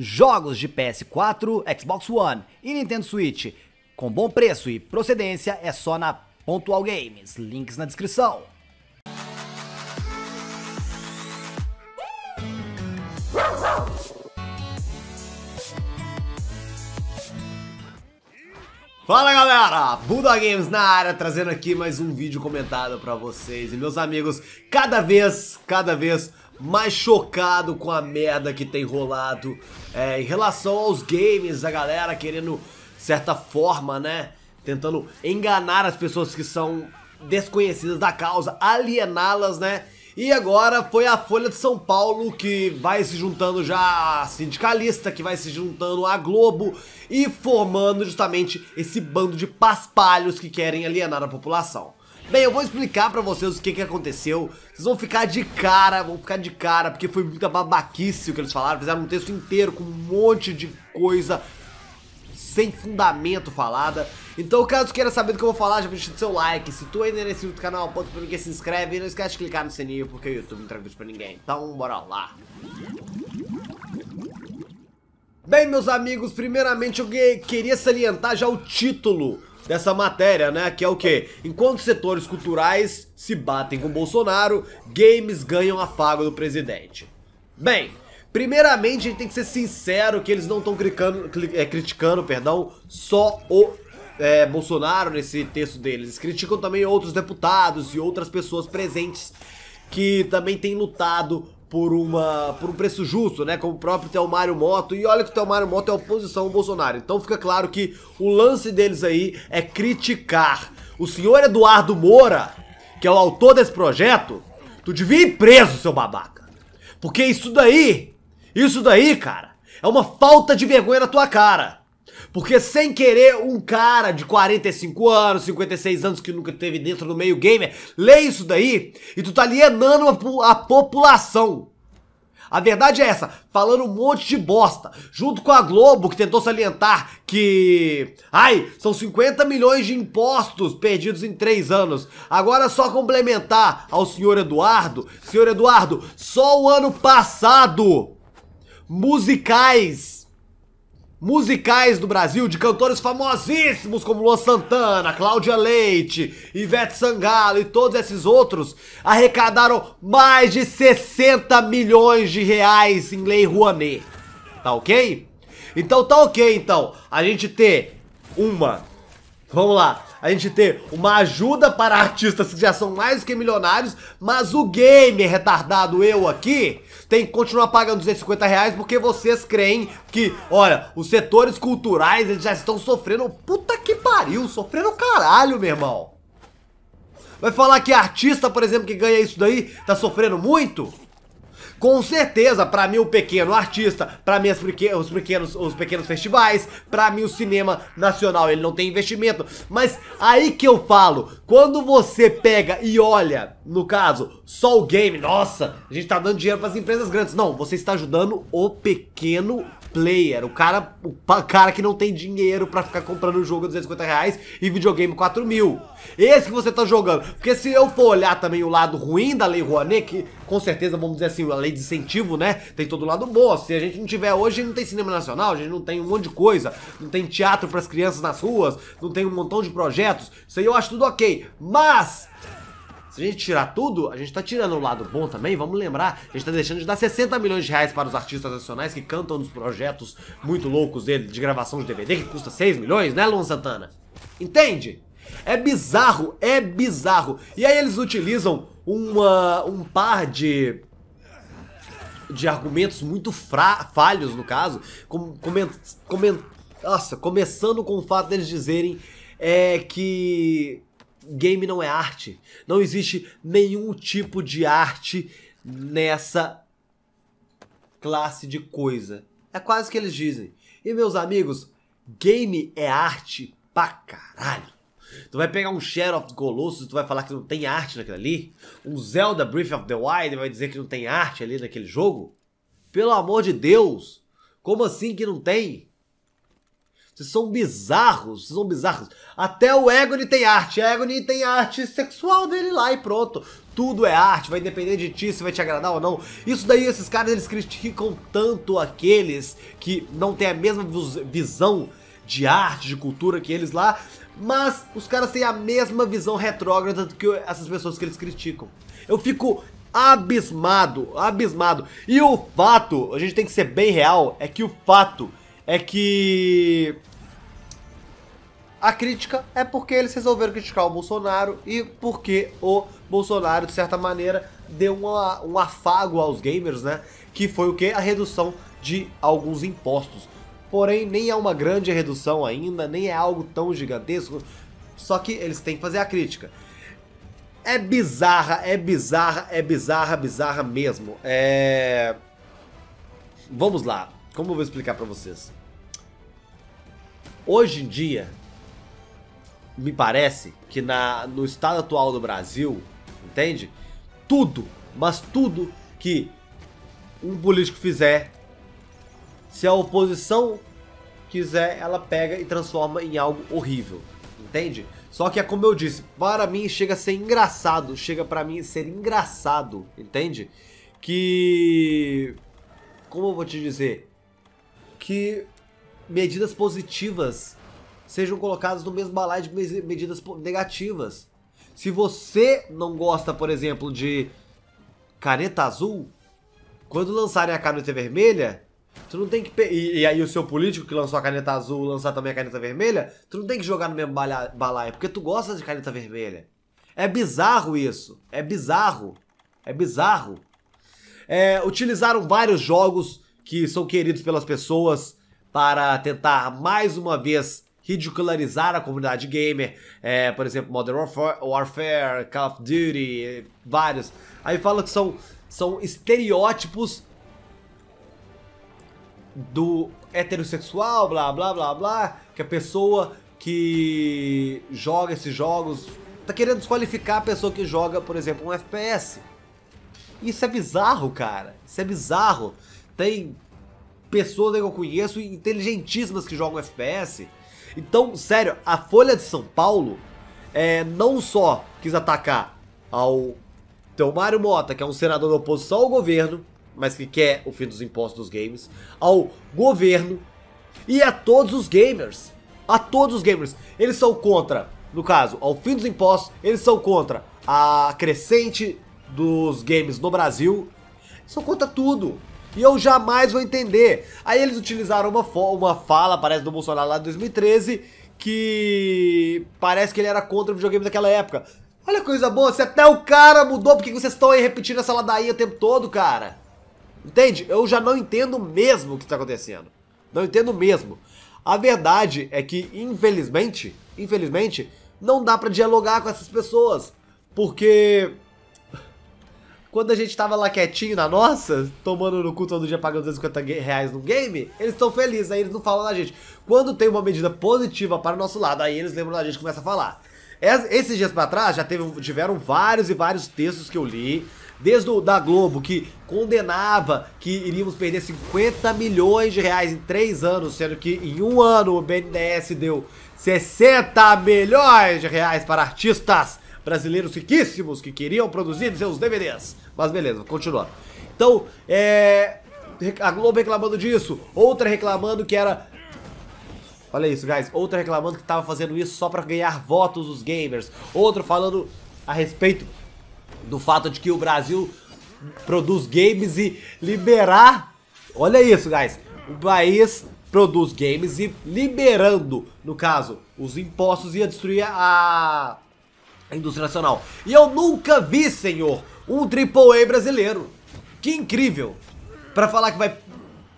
Jogos de PS4, Xbox One e Nintendo Switch com bom preço e procedência é só na Pontual Games. Links na descrição. Fala galera, Buda Games na área, trazendo aqui mais um vídeo comentado para vocês e meus amigos, cada vez, cada vez mais chocado com a merda que tem rolado é, em relação aos games, a galera querendo, certa forma, né? Tentando enganar as pessoas que são desconhecidas da causa, aliená-las, né? E agora foi a Folha de São Paulo que vai se juntando já a sindicalista, que vai se juntando a Globo e formando justamente esse bando de paspalhos que querem alienar a população. Bem, eu vou explicar pra vocês o que que aconteceu. Vocês vão ficar de cara, vão ficar de cara, porque foi muita babaquice o que eles falaram. Fizeram um texto inteiro com um monte de coisa sem fundamento falada. Então, caso queira saber do que eu vou falar, já deixa o seu like. Se tu ainda é inscrito no canal, aponta pra mim que se inscreve. E não esquece de clicar no sininho, porque o YouTube não entrega vídeo pra ninguém. Então, bora lá. Bem, meus amigos, primeiramente eu queria salientar já o título dessa matéria, né? Que é o quê? Enquanto setores culturais se batem com Bolsonaro, games ganham a faga do presidente. Bem, primeiramente a gente tem que ser sincero que eles não estão criticando, é, criticando perdão, só o é, Bolsonaro nesse texto deles. Eles criticam também outros deputados e outras pessoas presentes que também têm lutado por, uma, por um preço justo, né? Como o próprio Telmário Moto. E olha que o Telmário Moto é oposição ao Bolsonaro. Então fica claro que o lance deles aí é criticar. O senhor Eduardo Moura, que é o autor desse projeto, tu devia ir preso, seu babaca. Porque isso daí, isso daí, cara, é uma falta de vergonha na tua cara. Porque sem querer, um cara de 45 anos, 56 anos que nunca teve dentro do meio gamer, lê isso daí e tu tá alienando a, a população. A verdade é essa, falando um monte de bosta, junto com a Globo que tentou salientar que, ai, são 50 milhões de impostos perdidos em 3 anos. Agora é só complementar ao senhor Eduardo, senhor Eduardo, só o ano passado musicais musicais do Brasil de cantores famosíssimos como Luan Santana, Cláudia Leite, Ivete Sangalo e todos esses outros arrecadaram mais de 60 milhões de reais em Lei Rouanet. Tá ok? Então tá ok então a gente ter uma, vamos lá, a gente ter uma ajuda para artistas que já são mais que milionários, mas o gamer retardado eu aqui tem que continuar pagando 250 reais porque vocês creem que, olha, os setores culturais eles já estão sofrendo, puta que pariu, sofrendo caralho, meu irmão. Vai falar que artista, por exemplo, que ganha isso daí, tá sofrendo muito? Com certeza, para mim o pequeno artista, para mim pequ os pequenos, os pequenos festivais, para mim o cinema nacional, ele não tem investimento. Mas aí que eu falo, quando você pega e olha, no caso, só o game, nossa, a gente tá dando dinheiro para as empresas grandes. Não, você está ajudando o pequeno player, o cara, o cara que não tem dinheiro para ficar comprando jogo a 250 reais e videogame 4 mil. Esse que você tá jogando. Porque se eu for olhar também o lado ruim da Lei Rouanet, que com certeza, vamos dizer assim, a lei de incentivo, né? Tem todo lado bom. Se a gente não tiver hoje, não tem cinema nacional, a gente não tem um monte de coisa, não tem teatro para as crianças nas ruas, não tem um montão de projetos. Isso aí eu acho tudo ok. Mas se a gente tirar tudo, a gente tá tirando o lado bom também, vamos lembrar, a gente tá deixando de dar 60 milhões de reais para os artistas nacionais que cantam nos projetos muito loucos dele de gravação de DVD, que custa 6 milhões, né, Luan Santana? Entende? É bizarro, é bizarro. E aí eles utilizam uma, um par de de argumentos muito fra falhos, no caso, com, coment, coment, nossa, começando com o fato deles dizerem é, que game não é arte. Não existe nenhum tipo de arte nessa classe de coisa. É quase que eles dizem. E meus amigos, game é arte pra caralho. Tu vai pegar um Shadow of Colossus e tu vai falar que não tem arte naquele ali? Um Zelda Breath of the Wild vai dizer que não tem arte ali naquele jogo? Pelo amor de Deus! Como assim que não tem? Vocês são bizarros, vocês são bizarros. Até o Egoni tem arte. Egoni tem arte sexual dele lá e pronto. Tudo é arte, vai depender de ti se vai te agradar ou não. Isso daí, esses caras, eles criticam tanto aqueles que não têm a mesma visão de arte, de cultura que eles lá. Mas os caras têm a mesma visão retrógrada do que essas pessoas que eles criticam. Eu fico abismado, abismado. E o fato, a gente tem que ser bem real, é que o fato é que a crítica é porque eles resolveram criticar o Bolsonaro e porque o Bolsonaro, de certa maneira, deu uma, um afago aos gamers, né? Que foi o que? A redução de alguns impostos. Porém, nem é uma grande redução ainda, nem é algo tão gigantesco. Só que eles têm que fazer a crítica. É bizarra, é bizarra, é bizarra, bizarra mesmo. É. Vamos lá. Como eu vou explicar para vocês? Hoje em dia, me parece que na, no estado atual do Brasil, entende? Tudo, mas tudo que um político fizer, se a oposição quiser, ela pega e transforma em algo horrível, entende? Só que é como eu disse, para mim chega a ser engraçado, chega para mim ser engraçado, entende? Que como eu vou te dizer, que medidas positivas sejam colocadas no mesmo balaio de medidas negativas. Se você não gosta, por exemplo, de caneta azul, quando lançarem a caneta vermelha, tu não tem que. E, e, aí o seu político que lançou a caneta azul lançar também a caneta vermelha, tu não tem que jogar no mesmo balaio, porque tu gosta de caneta vermelha. É bizarro isso. É bizarro. É bizarro. É, utilizaram vários jogos que são queridos pelas pessoas para tentar mais uma vez ridicularizar a comunidade gamer, é, por exemplo, Modern Warfare, Warfare, Call of Duty, vários. Aí fala que são, são estereótipos do heterossexual, blá blá blá blá, que a pessoa que joga esses jogos tá querendo desqualificar a pessoa que joga, por exemplo, um FPS. Isso é bizarro, cara. Isso é bizarro. Tem pessoas que eu conheço inteligentíssimas que jogam FPS então, sério, a Folha de São Paulo é, não só quis atacar ao teu Mário Mota, que é um senador da oposição ao governo, mas que quer o fim dos impostos dos games, ao governo e a todos os gamers. A todos os gamers. Eles são contra, no caso, ao fim dos impostos, eles são contra a crescente dos games no Brasil. São contra tudo e eu jamais vou entender. Aí eles utilizaram uma, uma fala, parece, do Bolsonaro lá de 2013, que parece que ele era contra o videogame daquela época. Olha coisa boa, se até o cara mudou, por que vocês estão aí repetindo essa ladainha o tempo todo, cara? Entende? Eu já não entendo mesmo o que está acontecendo. Não entendo mesmo. A verdade é que, infelizmente, infelizmente, não dá para dialogar com essas pessoas. Porque quando a gente tava lá quietinho na nossa, tomando no cu todo dia pagando 250 reais no game, eles estão felizes, aí eles não falam da gente. Quando tem uma medida positiva para o nosso lado, aí eles lembram da gente e começam a falar. Esses dias para trás já teve, tiveram vários e vários textos que eu li desde o da Globo, que condenava que iríamos perder 50 milhões de reais em 3 anos, sendo que em um ano o BNDES deu 60 milhões de reais para artistas brasileiros riquíssimos que queriam produzir seus DVDs. Mas beleza, continua. Então, é... A Globo reclamando disso, outra reclamando que era Olha isso, guys. Outra reclamando que tava fazendo isso só pra ganhar votos dos gamers. Outro falando a respeito do fato de que o Brasil produz games e liberar... Olha isso, guys. O país produz games e liberando, no caso, os impostos ia destruir a indústria nacional. E eu nunca vi, senhor, um AAA brasileiro. Que incrível. Pra falar que vai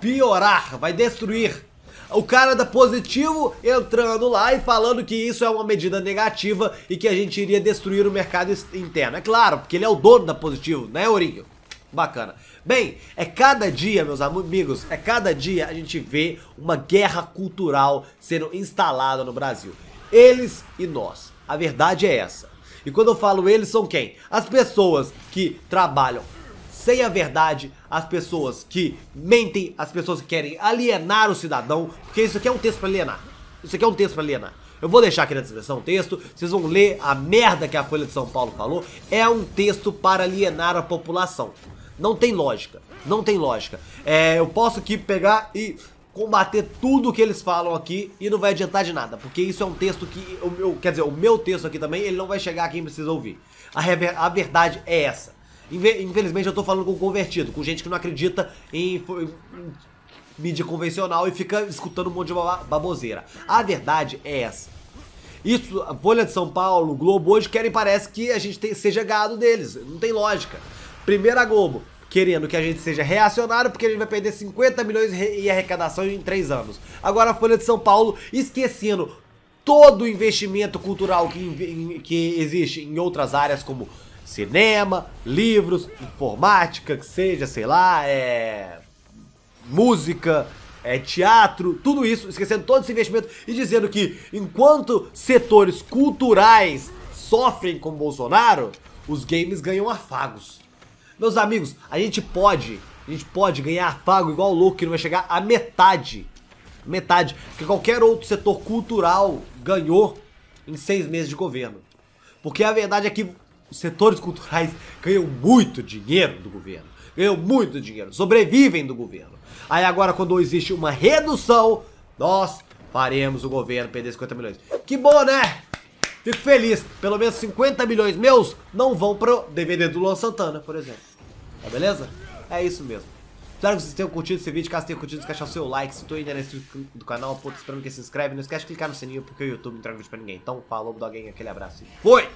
piorar, vai destruir. O cara da tá Positivo entrando lá e falando que isso é uma medida negativa e que a gente iria destruir o mercado interno. É claro, porque ele é o dono da Positivo, né, Ourinho? Bacana. Bem, é cada dia, meus amigos, é cada dia a gente vê uma guerra cultural sendo instalada no Brasil. Eles e nós. A verdade é essa. E quando eu falo eles, são quem? As pessoas que trabalham sem a verdade, as pessoas que mentem, as pessoas que querem alienar o cidadão, porque isso aqui é um texto para alienar. Isso aqui é um texto para alienar. Eu vou deixar aqui na descrição o texto, vocês vão ler a merda que a Folha de São Paulo falou. É um texto para alienar a população. Não tem lógica, não tem lógica. É, eu posso aqui pegar e combater tudo o que eles falam aqui e não vai adiantar de nada, porque isso é um texto que o meu, quer dizer, o meu texto aqui também, ele não vai chegar a quem precisa ouvir. A, rever, a verdade é essa. Infelizmente eu tô falando com convertido, com gente que não acredita em, em mídia convencional e fica escutando um monte de baboseira. A verdade é essa. Isso, a Folha de São Paulo, Globo hoje querem parece que a gente tem, seja gado deles. Não tem lógica. primeira Globo, querendo que a gente seja reacionário, porque a gente vai perder 50 milhões em arrecadação em 3 anos. Agora a Folha de São Paulo esquecendo todo o investimento cultural que, que existe em outras áreas, como cinema, livros, informática, que seja, sei lá, é... música, é, teatro, tudo isso, esquecendo todo esse investimento e dizendo que enquanto setores culturais sofrem com Bolsonaro, os games ganham afagos. Meus amigos, a gente pode, a gente pode ganhar afago igual louco, que não vai chegar a metade. Metade que qualquer outro setor cultural ganhou em seis meses de governo. Porque a verdade é que os setores culturais ganham muito dinheiro do governo. Ganham muito dinheiro, sobrevivem do governo. Aí agora quando existe uma redução, nós faremos o governo perder 50 milhões. Que bom, né? Fico feliz. Pelo menos 50 milhões meus não vão pro DVD do Luan Santana, por exemplo. Tá beleza? É isso mesmo. Espero que vocês tenham curtido esse vídeo. Caso tenham curtido, esquece o seu like. Se tu ainda não é inscrito do canal, pô, esperando que se inscreve. Não esquece de clicar no sininho, porque o YouTube não entrega vídeo pra ninguém. Então, falou, alguém aquele abraço e fui!